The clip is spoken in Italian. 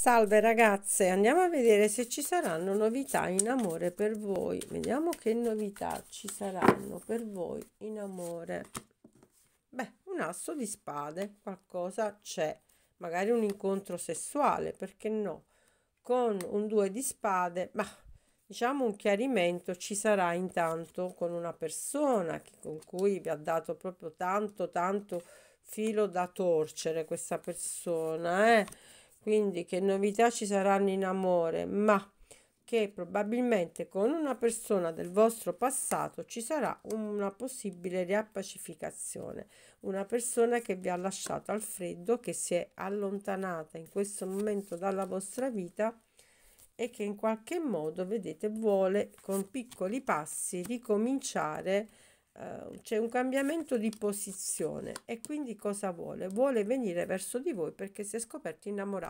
Salve ragazze, andiamo a vedere se ci saranno novità in amore per voi. Vediamo che novità ci saranno per voi in amore. Beh, un asso di spade, qualcosa c'è. Magari un incontro sessuale, perché no? Con un due di spade, ma diciamo un chiarimento ci sarà intanto con una persona che, con cui vi ha dato proprio tanto, tanto filo da torcere questa persona, eh? quindi che novità ci saranno in amore, ma che probabilmente con una persona del vostro passato ci sarà una possibile riappacificazione, una persona che vi ha lasciato al freddo, che si è allontanata in questo momento dalla vostra vita e che in qualche modo, vedete, vuole con piccoli passi ricominciare eh, c'è un cambiamento di posizione e quindi cosa vuole? Vuole venire verso di voi perché si è scoperto innamorato.